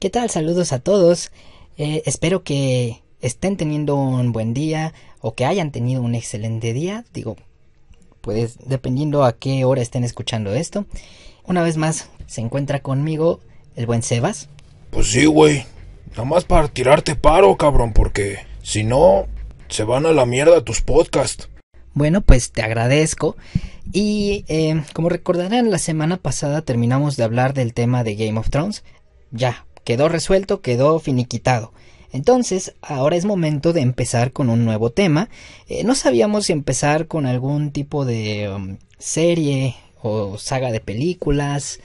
¿Qué tal? Saludos a todos. Eh, espero que estén teniendo un buen día o que hayan tenido un excelente día. Digo, pues dependiendo a qué hora estén escuchando esto. Una vez más, se encuentra conmigo el buen Sebas. Pues sí, güey. Nada más para tirarte paro, cabrón, porque si no, se van a la mierda tus podcasts. Bueno, pues te agradezco. Y eh, como recordarán, la semana pasada terminamos de hablar del tema de Game of Thrones. Ya, quedó resuelto, quedó finiquitado. Entonces, ahora es momento de empezar con un nuevo tema. Eh, no sabíamos si empezar con algún tipo de um, serie o saga de películas.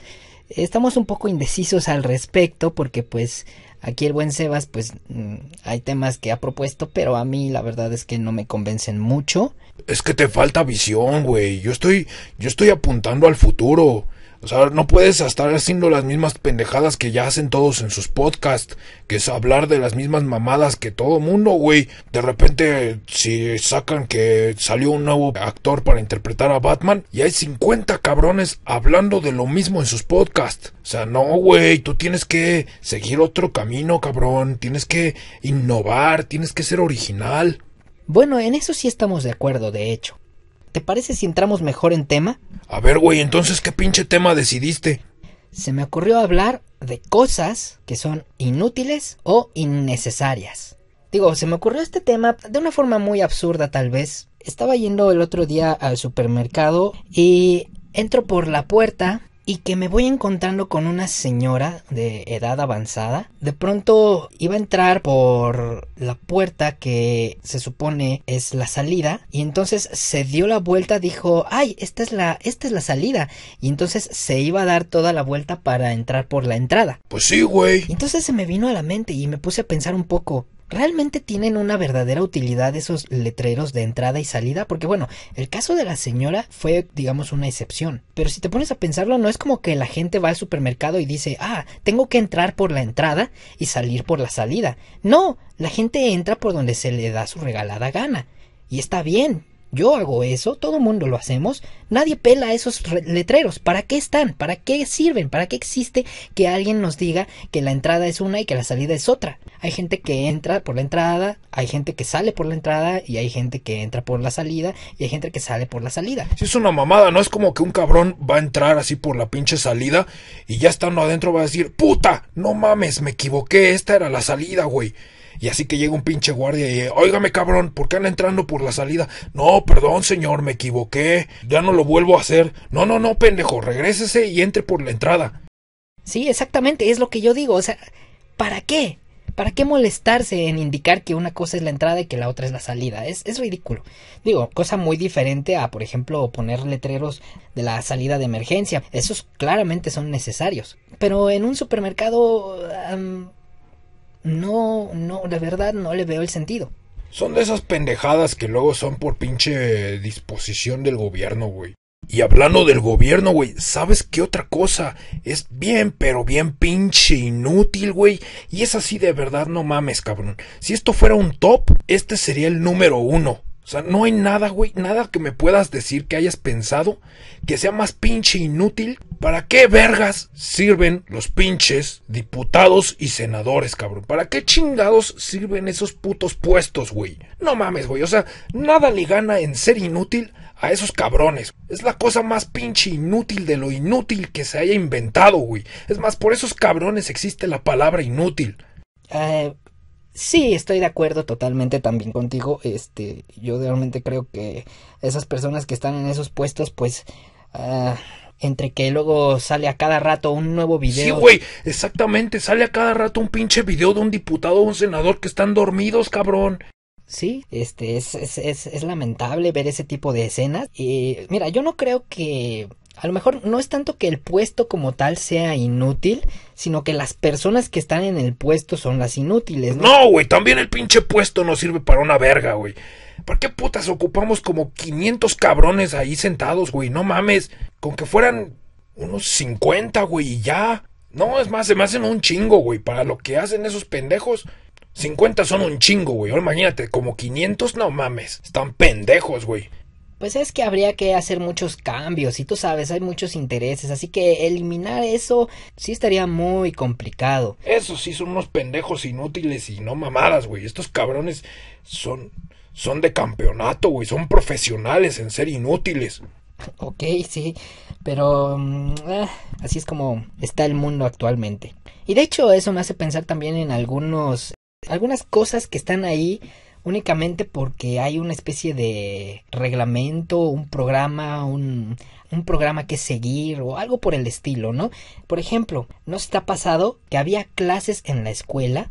Estamos un poco indecisos al respecto porque pues aquí el buen Sebas pues mm, hay temas que ha propuesto, pero a mí la verdad es que no me convencen mucho. Es que te falta visión, güey. Yo estoy yo estoy apuntando al futuro. O sea, no puedes estar haciendo las mismas pendejadas que ya hacen todos en sus podcasts, que es hablar de las mismas mamadas que todo mundo, güey. De repente, si sacan que salió un nuevo actor para interpretar a Batman, y hay 50 cabrones hablando de lo mismo en sus podcasts. O sea, no, güey, tú tienes que seguir otro camino, cabrón. Tienes que innovar, tienes que ser original. Bueno, en eso sí estamos de acuerdo, de hecho. ¿Te parece si entramos mejor en tema? A ver, güey, entonces, ¿qué pinche tema decidiste? Se me ocurrió hablar de cosas que son inútiles o innecesarias. Digo, se me ocurrió este tema de una forma muy absurda tal vez. Estaba yendo el otro día al supermercado y entro por la puerta y que me voy encontrando con una señora de edad avanzada. De pronto iba a entrar por la puerta que se supone es la salida y entonces se dio la vuelta, dijo, "Ay, esta es la esta es la salida." Y entonces se iba a dar toda la vuelta para entrar por la entrada. Pues sí, güey. Entonces se me vino a la mente y me puse a pensar un poco, ¿Realmente tienen una verdadera utilidad esos letreros de entrada y salida? Porque bueno, el caso de la señora fue, digamos, una excepción. Pero si te pones a pensarlo, no es como que la gente va al supermercado y dice, ah, tengo que entrar por la entrada y salir por la salida. No, la gente entra por donde se le da su regalada gana. Y está bien, yo hago eso, todo el mundo lo hacemos, nadie pela esos letreros. ¿Para qué están? ¿Para qué sirven? ¿Para qué existe que alguien nos diga que la entrada es una y que la salida es otra? Hay gente que entra por la entrada, hay gente que sale por la entrada y hay gente que entra por la salida y hay gente que sale por la salida. Si es una mamada, no es como que un cabrón va a entrar así por la pinche salida y ya estando adentro va a decir, puta, no mames, me equivoqué, esta era la salida, güey. Y así que llega un pinche guardia y, óigame cabrón, ¿por qué anda entrando por la salida? No, perdón señor, me equivoqué, ya no lo vuelvo a hacer. No, no, no, pendejo, regrésese y entre por la entrada. Sí, exactamente, es lo que yo digo, o sea, ¿para qué? ¿Para qué molestarse en indicar que una cosa es la entrada y que la otra es la salida? Es, es, ridículo. Digo, cosa muy diferente a, por ejemplo, poner letreros de la salida de emergencia. Esos claramente son necesarios. Pero en un supermercado no, no, la verdad no le veo el sentido. Son de esas pendejadas que luego son por pinche disposición del gobierno, güey. Y hablando del gobierno, güey, ¿sabes qué otra cosa? Es bien, pero bien pinche inútil, güey. Y es así de verdad, no mames, cabrón. Si esto fuera un top, este sería el número uno. O sea, no hay nada, güey, nada que me puedas decir que hayas pensado que sea más pinche inútil. ¿Para qué vergas sirven los pinches diputados y senadores, cabrón? ¿Para qué chingados sirven esos putos puestos, güey? No mames, güey. O sea, nada le gana en ser inútil a esos cabrones. Es la cosa más pinche inútil de lo inútil que se haya inventado, güey. Es más, por esos cabrones existe la palabra inútil. Eh, Sí, estoy de acuerdo totalmente también contigo. Este, yo realmente creo que esas personas que están en esos puestos, pues, ah, entre que luego sale a cada rato un nuevo video. Sí, güey, exactamente, sale a cada rato un pinche video de un diputado o un senador que están dormidos, cabrón. Sí, este, es, es, es, es lamentable ver ese tipo de escenas. Y mira, yo no creo que a lo mejor no es tanto que el puesto como tal sea inútil, sino que las personas que están en el puesto son las inútiles, ¿no? No, güey, también el pinche puesto no sirve para una verga, güey. ¿Por qué putas ocupamos como 500 cabrones ahí sentados, güey? No mames, con que fueran unos 50, güey, y ya. No, es más, se me hacen un chingo, güey, para lo que hacen esos pendejos. 50 son un chingo, güey. Ahora imagínate, como 500, no mames. Están pendejos, güey pues es que habría que hacer muchos cambios y tú sabes, hay muchos intereses, así que eliminar eso sí estaría muy complicado. Eso sí son unos pendejos inútiles y no mamadas, güey. Estos cabrones son son de campeonato, güey, son profesionales en ser inútiles. Ok, sí, pero mm, eh, así es como está el mundo actualmente. Y de hecho eso me hace pensar también en algunos algunas cosas que están ahí únicamente porque hay una especie de reglamento, un programa, un, un programa que seguir o algo por el estilo, ¿no? Por ejemplo, ¿no se te ha pasado que había clases en la escuela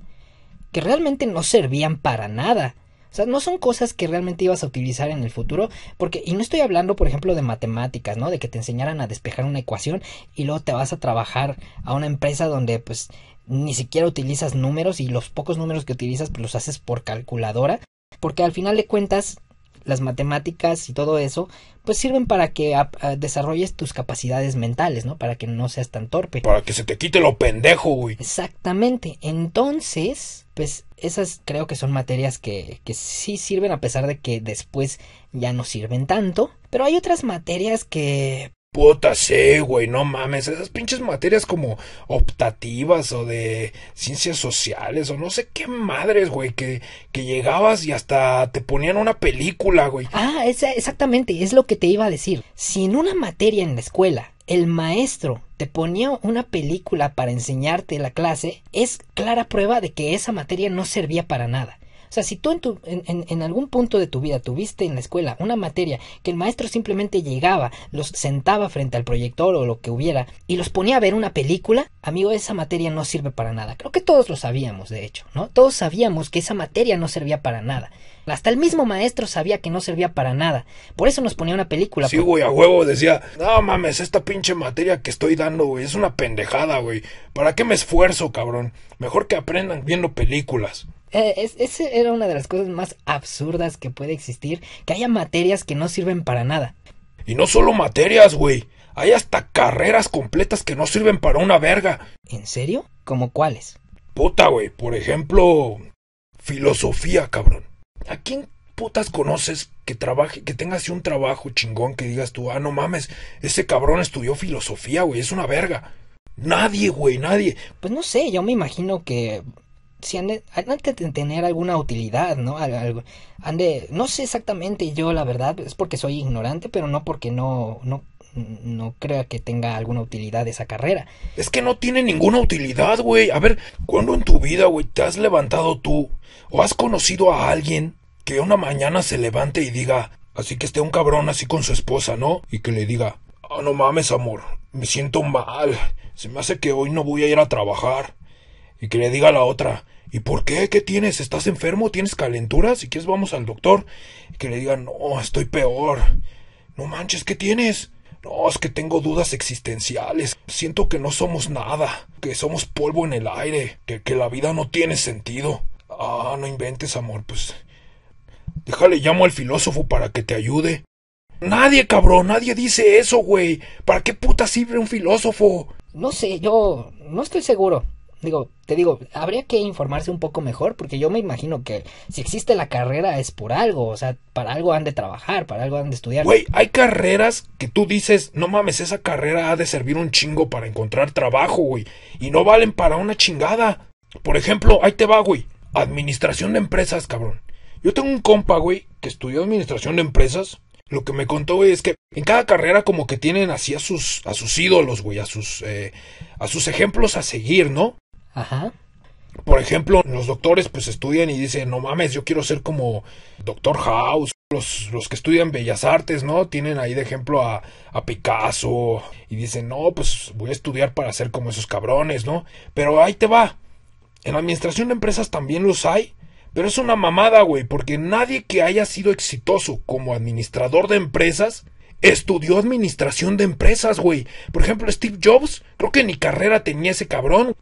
que realmente no servían para nada? O sea, no son cosas que realmente ibas a utilizar en el futuro, porque, y no estoy hablando, por ejemplo, de matemáticas, ¿no? De que te enseñaran a despejar una ecuación y luego te vas a trabajar a una empresa donde, pues, ni siquiera utilizas números y los pocos números que utilizas pues los haces por calculadora, porque al final de cuentas las matemáticas y todo eso, pues sirven para que ah, desarrolles tus capacidades mentales, ¿no? Para que no seas tan torpe. Para que se te quite lo pendejo, güey. Exactamente. Entonces, pues esas creo que son materias que, que sí sirven a pesar de que después ya no sirven tanto. Pero hay otras materias que, Puta, sé, güey, no mames. Esas pinches materias como optativas o de ciencias sociales o no sé qué madres, güey, que, que llegabas y hasta te ponían una película, güey. Ah, exactamente, es lo que te iba a decir. Si en una materia en la escuela el maestro te ponía una película para enseñarte la clase, es clara prueba de que esa materia no servía para nada. O sea, si tú en, en, algún punto de tu vida tuviste en la escuela una materia que el maestro simplemente llegaba, los sentaba frente al proyector o lo que hubiera y los ponía a ver una película, amigo, esa materia no sirve para nada. Creo que todos lo sabíamos, de hecho, ¿no? Todos sabíamos que esa materia no servía para nada. Hasta el mismo maestro sabía que no servía para nada. Por eso nos ponía una película. Sí, güey, a huevo decía, no mames, esta pinche materia que estoy dando, güey, es una pendejada, güey. ¿Para qué me esfuerzo, cabrón? Mejor que aprendan viendo películas. Eh, esa era una de las cosas más absurdas que puede existir, que haya materias que no sirven para nada. Y no solo materias, güey. Hay hasta carreras completas que no sirven para una verga. ¿En serio? ¿Como cuáles? Puta, güey. Por ejemplo, filosofía, cabrón. ¿A quién putas conoces que trabaje, que tengas un trabajo chingón que digas tú, ah, no mames, ese cabrón estudió filosofía, güey, es una verga? Nadie, güey, nadie. Pues no sé, yo me imagino que si han tener alguna utilidad, ¿no? Ande, no sé exactamente yo la verdad, es porque soy ignorante, pero no porque no, no, no crea que tenga alguna utilidad esa carrera. Es que no tiene ninguna utilidad, güey. A ver, ¿cuándo en tu vida, güey, te has levantado tú o has conocido a alguien que una mañana se levante y diga, así que esté un cabrón así con su esposa, ¿no? Y que le diga, ah, no mames, amor, me siento mal, se me hace que hoy no voy a ir a trabajar y que le diga a la otra, ¿y por qué? ¿Qué tienes? ¿Estás enfermo? ¿Tienes calenturas? ¿Y quieres vamos al doctor. Y que le diga, no, estoy peor. No manches, ¿qué tienes? No, es que tengo dudas existenciales. Siento que no somos nada, que somos polvo en el aire, que, que la vida no tiene sentido. Ah, no inventes, amor, pues. Déjale, llamo al filósofo para que te ayude. Nadie, cabrón, nadie dice eso, güey. ¿Para qué puta sirve un filósofo? No sé, yo no estoy seguro. Digo, te digo, habría que informarse un poco mejor porque yo me imagino que si existe la carrera es por algo, o sea, para algo han de trabajar, para algo han de estudiar. Güey, hay carreras que tú dices, no mames, esa carrera ha de servir un chingo para encontrar trabajo, güey, y no valen para una chingada. Por ejemplo, ahí te va, güey, administración de empresas, cabrón. Yo tengo un compa, güey, que estudió administración de empresas. Lo que me contó, güey, es que en cada carrera como que tienen así a sus, a sus ídolos, güey, a sus, eh, a sus ejemplos a seguir, ¿no? Ajá. Por ejemplo, los doctores pues estudian y dicen, no mames, yo quiero ser como Doctor House. Los, los que estudian bellas artes, ¿no? Tienen ahí de ejemplo a, Picasso y dicen, no, pues voy a estudiar para ser como esos cabrones, ¿no? Pero ahí te va. En administración de empresas también los hay, pero es una mamada, güey, porque nadie que haya sido exitoso como administrador de empresas estudió administración de empresas, güey. Por ejemplo, Steve Jobs, creo que ni carrera tenía ese cabrón.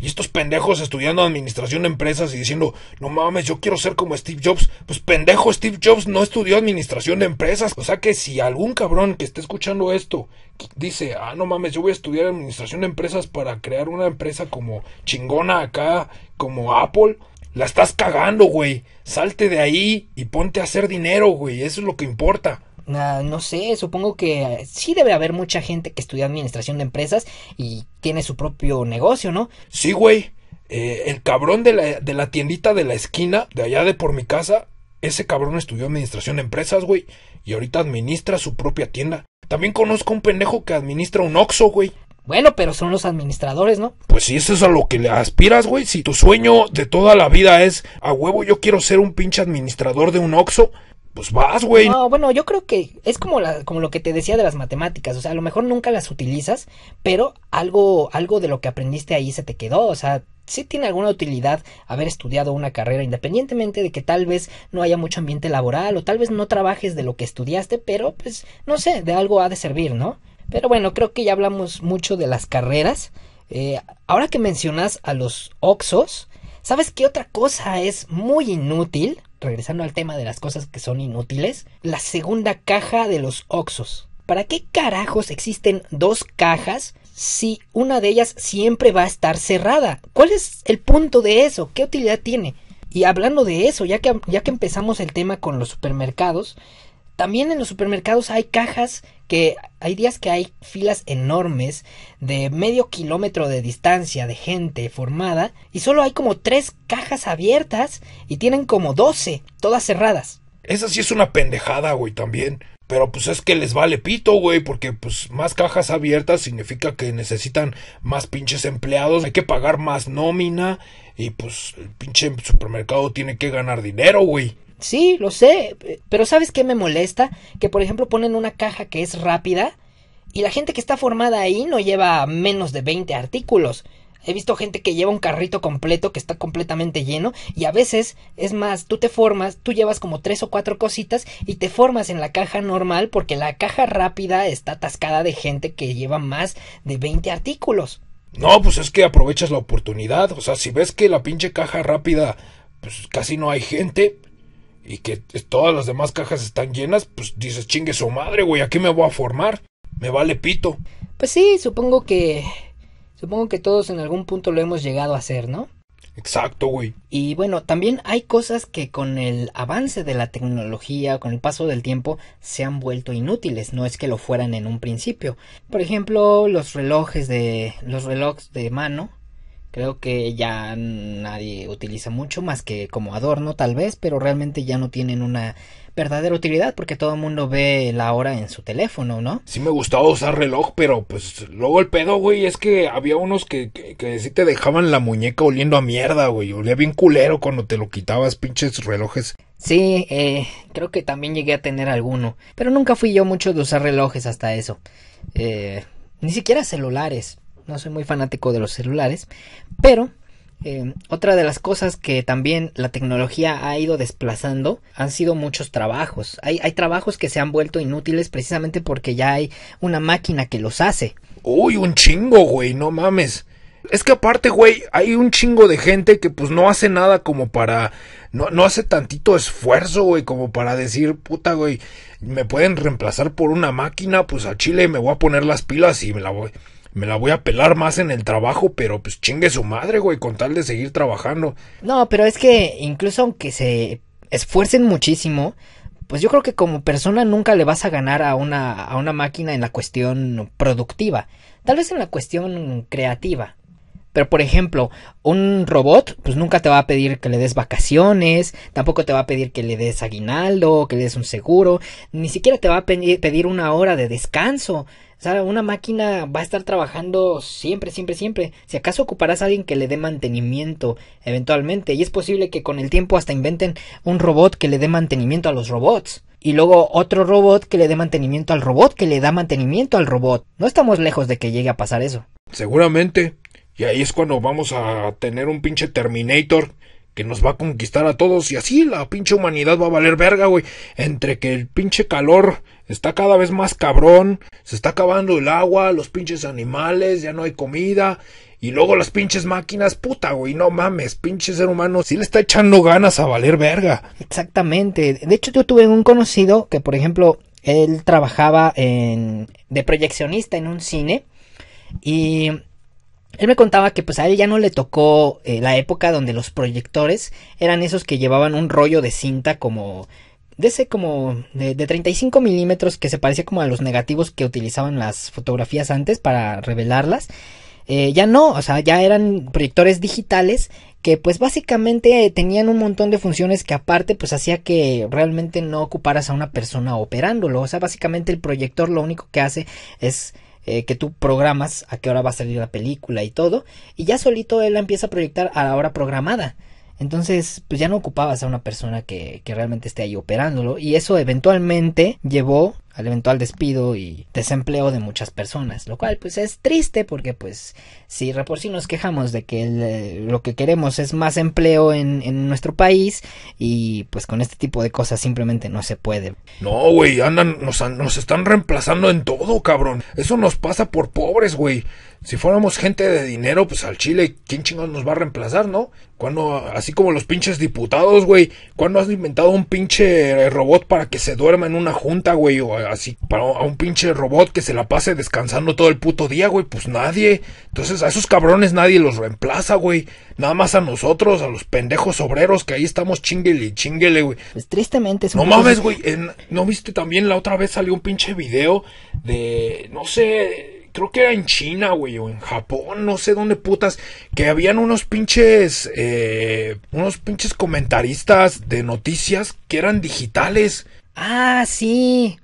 Y estos pendejos estudiando administración de empresas y diciendo, no mames, yo quiero ser como Steve Jobs. Pues pendejo, Steve Jobs no estudió administración de empresas. O sea que si algún cabrón que esté escuchando esto dice, ah, no mames, yo voy a estudiar administración de empresas para crear una empresa como chingona acá, como Apple. La estás cagando, güey. Salte de ahí y ponte a hacer dinero, güey. Eso es lo que importa. Ah, no sé, supongo que sí debe haber mucha gente que estudia administración de empresas y tiene su propio negocio, ¿no? Sí, güey. Eh, el cabrón de la, de la tiendita de la esquina, de allá de por mi casa, ese cabrón estudió administración de empresas, güey. Y ahorita administra su propia tienda. También conozco a un pendejo que administra un Oxxo, güey. Bueno, pero son los administradores, ¿no? Pues si eso es a lo que le aspiras, güey. Si tu sueño de toda la vida es, a huevo yo quiero ser un pinche administrador de un oxo pues vas, güey. No, bueno, yo creo que es como, lo que te decía de las matemáticas, o sea, a lo mejor nunca las utilizas, pero algo, algo de lo que aprendiste ahí se te quedó, o sea, sí tiene alguna utilidad haber estudiado una carrera, independientemente de que tal vez no haya mucho ambiente laboral o tal vez no trabajes de lo que estudiaste, pero pues, no sé, de algo ha de servir, ¿no? Pero bueno, creo que ya hablamos mucho de las carreras. Eh, ahora que mencionas a los Oxos, ¿sabes qué otra cosa es muy inútil? regresando al tema de las cosas que son inútiles, la segunda caja de los Oxos. ¿Para qué carajos existen dos cajas si una de ellas siempre va a estar cerrada? ¿Cuál es el punto de eso? ¿Qué utilidad tiene? Y hablando de eso, ya que, ya que empezamos el tema con los supermercados, también en los supermercados hay cajas que hay días que hay filas enormes de medio kilómetro de distancia de gente formada y solo hay como tres cajas abiertas y tienen como doce, todas cerradas. Esa sí es una pendejada, güey, también. Pero pues es que les vale pito, güey, porque pues más cajas abiertas significa que necesitan más pinches empleados, hay que pagar más nómina y pues el pinche supermercado tiene que ganar dinero, güey. Sí, lo sé, pero ¿sabes qué me molesta? Que por ejemplo ponen una caja que es rápida y la gente que está formada ahí no lleva menos de 20 artículos. He visto gente que lleva un carrito completo que está completamente lleno y a veces es más, tú te formas, tú llevas como tres o cuatro cositas y te formas en la caja normal porque la caja rápida está atascada de gente que lleva más de 20 artículos. No, pues es que aprovechas la oportunidad, o sea, si ves que la pinche caja rápida pues casi no hay gente, y que todas las demás cajas están llenas, pues dices, chingue su madre, güey, ¿a me voy a formar? Me vale pito. Pues sí, supongo que... Supongo que todos en algún punto lo hemos llegado a hacer, ¿no? Exacto, güey. Y bueno, también hay cosas que con el avance de la tecnología, con el paso del tiempo, se han vuelto inútiles, no es que lo fueran en un principio. Por ejemplo, los relojes de los relojes de mano Creo que ya nadie utiliza mucho más que como adorno tal vez, pero realmente ya no tienen una verdadera utilidad porque todo el mundo ve la hora en su teléfono, ¿no? Sí me gustaba usar reloj, pero pues luego el pedo, güey, es que había unos que, que, sí te dejaban la muñeca oliendo a mierda, güey, olía bien culero cuando te lo quitabas, pinches relojes. Sí, eh, creo que también llegué a tener alguno, pero nunca fui yo mucho de usar relojes hasta eso. Eh, ni siquiera celulares no soy muy fanático de los celulares, pero eh, otra de las cosas que también la tecnología ha ido desplazando han sido muchos trabajos. Hay, hay trabajos que se han vuelto inútiles precisamente porque ya hay una máquina que los hace. Uy, un chingo, güey, no mames. Es que aparte, güey, hay un chingo de gente que pues no hace nada como para... No, no hace tantito esfuerzo, güey, como para decir, puta, güey, me pueden reemplazar por una máquina, pues a Chile me voy a poner las pilas y me la voy me la voy a pelar más en el trabajo, pero pues chingue su madre, güey, con tal de seguir trabajando. No, pero es que incluso aunque se esfuercen muchísimo, pues yo creo que como persona nunca le vas a ganar a una, a una máquina en la cuestión productiva, tal vez en la cuestión creativa. Pero por ejemplo, un robot pues nunca te va a pedir que le des vacaciones, tampoco te va a pedir que le des aguinaldo, que le des un seguro, ni siquiera te va a pedir una hora de descanso una máquina va a estar trabajando siempre, siempre, siempre. Si acaso ocuparás a alguien que le dé mantenimiento eventualmente. Y es posible que con el tiempo hasta inventen un robot que le dé mantenimiento a los robots. Y luego otro robot que le dé mantenimiento al robot que le da mantenimiento al robot. No estamos lejos de que llegue a pasar eso. Seguramente. Y ahí es cuando vamos a tener un pinche Terminator que nos va a conquistar a todos y así la pinche humanidad va a valer verga, güey. Entre que el pinche calor está cada vez más cabrón, se está acabando el agua, los pinches animales, ya no hay comida y luego las pinches máquinas, puta, güey, no mames, pinche ser humano sí le está echando ganas a valer verga. Exactamente. De hecho, yo tuve un conocido que, por ejemplo, él trabajaba en de proyeccionista en un cine y él me contaba que pues a él ya no le tocó eh, la época donde los proyectores eran esos que llevaban un rollo de cinta como de ese como de, 35 milímetros que se parecía como a los negativos que utilizaban las fotografías antes para revelarlas. Eh, ya no, o sea, ya eran proyectores digitales que pues básicamente tenían un montón de funciones que aparte pues hacía que realmente no ocuparas a una persona operándolo. O sea, básicamente el proyector lo único que hace es eh, que tú programas a qué hora va a salir la película y todo, y ya solito él la empieza a proyectar a la hora programada. Entonces, pues ya no ocupabas a una persona que, que realmente esté ahí operándolo. Y eso eventualmente llevó al eventual despido y desempleo de muchas personas, lo cual pues es triste porque pues si por sí nos quejamos de que eh, lo que queremos es más empleo en, nuestro país y pues con este tipo de cosas simplemente no se puede. No, güey, andan, nos, nos están reemplazando en todo, cabrón. Eso nos pasa por pobres, güey. Si fuéramos gente de dinero, pues al Chile, ¿quién chingón nos va a reemplazar, no? Cuando, así como los pinches diputados, güey, ¿cuándo has inventado un pinche eh, robot para que se duerma en una junta, güey, o así para un pinche robot que se la pase descansando todo el puto día, güey, pues nadie. Entonces a esos cabrones nadie los reemplaza, güey. Nada más a nosotros, a los pendejos obreros que ahí estamos chinguele y chinguele, güey. Pues tristemente es No mames, güey. ¿No viste también la otra vez salió un pinche video de, no sé, creo que era en China, güey, o en Japón, no sé dónde putas, que habían unos pinches, eh, unos pinches comentaristas de noticias que eran digitales. Ah, sí.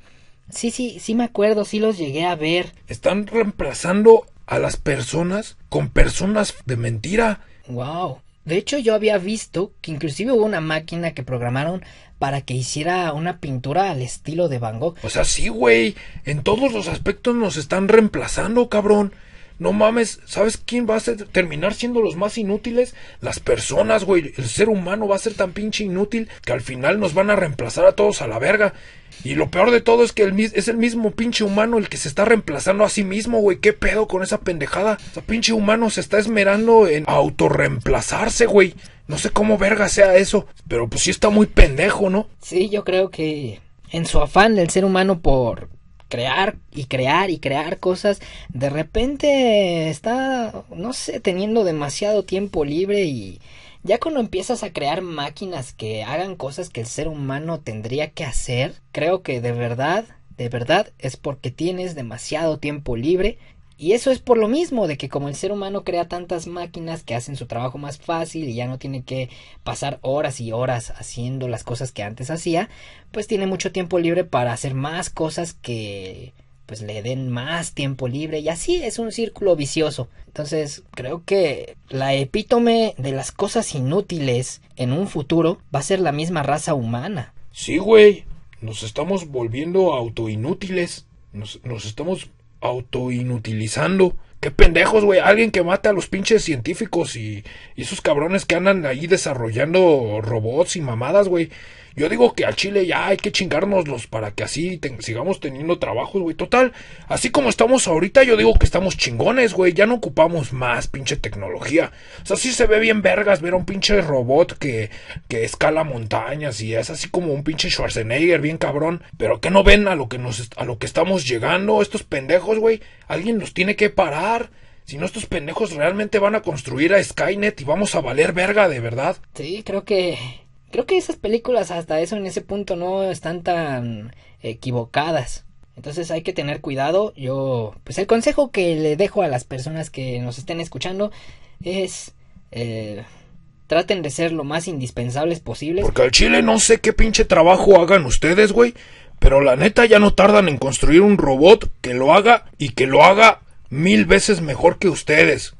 Sí, sí, sí me acuerdo, sí los llegué a ver. Están reemplazando a las personas con personas de mentira. Wow. De hecho, yo había visto que inclusive hubo una máquina que programaron para que hiciera una pintura al estilo de Van Gogh. O sea, sí, güey. En todos los aspectos nos están reemplazando, cabrón. No mames, ¿sabes quién va a ser, terminar siendo los más inútiles? Las personas, güey. El ser humano va a ser tan pinche inútil que al final nos van a reemplazar a todos a la verga. Y lo peor de todo es que es el mismo pinche humano el que se está reemplazando a sí mismo, güey. ¿Qué pedo con esa pendejada? Ese pinche humano se está esmerando en autorreemplazarse, güey. No sé cómo verga sea eso, pero pues sí está muy pendejo, ¿no? Sí, yo creo que en su afán del ser humano por crear y crear y crear cosas, de repente está, no sé, teniendo demasiado tiempo libre y ya cuando empiezas a crear máquinas que hagan cosas que el ser humano tendría que hacer, creo que de verdad, de verdad es porque tienes demasiado tiempo libre y eso es por lo mismo, de que como el ser humano crea tantas máquinas que hacen su trabajo más fácil y ya no tiene que pasar horas y horas haciendo las cosas que antes hacía, pues tiene mucho tiempo libre para hacer más cosas que pues le den más tiempo libre y así es un círculo vicioso. Entonces creo que la epítome de las cosas inútiles en un futuro va a ser la misma raza humana. Sí, güey, nos estamos volviendo autoinútiles, nos, nos estamos auto inutilizando, Qué pendejos, güey. Alguien que mata a los pinches científicos y, y esos cabrones que andan ahí desarrollando robots y mamadas, güey. Yo digo que a Chile ya hay que chingárnoslos para que así sigamos teniendo trabajos, güey. Total, así como estamos ahorita, yo digo que estamos chingones, güey. Ya no ocupamos más pinche tecnología. O sea, sí se ve bien vergas ver a un pinche robot que, que escala montañas y es así como un pinche Schwarzenegger, bien cabrón. Pero que no ven a lo que, nos, a lo que estamos llegando, estos pendejos, güey. Alguien nos tiene que parar. Si no, estos pendejos realmente van a construir a Skynet y vamos a valer verga de verdad. Sí, creo que Creo que esas películas hasta eso en ese punto no están tan equivocadas. Entonces hay que tener cuidado. Yo, pues el consejo que le dejo a las personas que nos estén escuchando es... Eh, traten de ser lo más indispensables posibles. Porque al chile no sé qué pinche trabajo hagan ustedes, güey. Pero la neta ya no tardan en construir un robot que lo haga y que lo haga mil veces mejor que ustedes.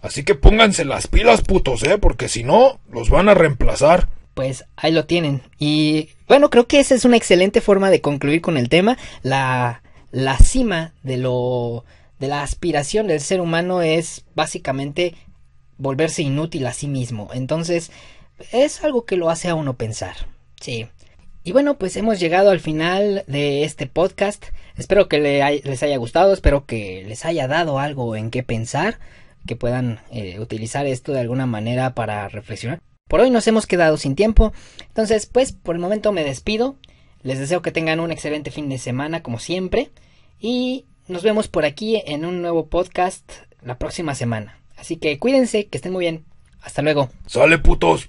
Así que pónganse las pilas putos, eh, porque si no, los van a reemplazar pues ahí lo tienen. Y bueno, creo que esa es una excelente forma de concluir con el tema. La, cima de lo de la aspiración del ser humano es básicamente volverse inútil a sí mismo. Entonces, es algo que lo hace a uno pensar. Sí. Y bueno, pues hemos llegado al final de este podcast. Espero que les haya gustado, espero que les haya dado algo en qué pensar, que puedan eh, utilizar esto de alguna manera para reflexionar. Por hoy nos hemos quedado sin tiempo, entonces pues por el momento me despido. Les deseo que tengan un excelente fin de semana como siempre y nos vemos por aquí en un nuevo podcast la próxima semana. Así que cuídense, que estén muy bien. Hasta luego. Sale putos.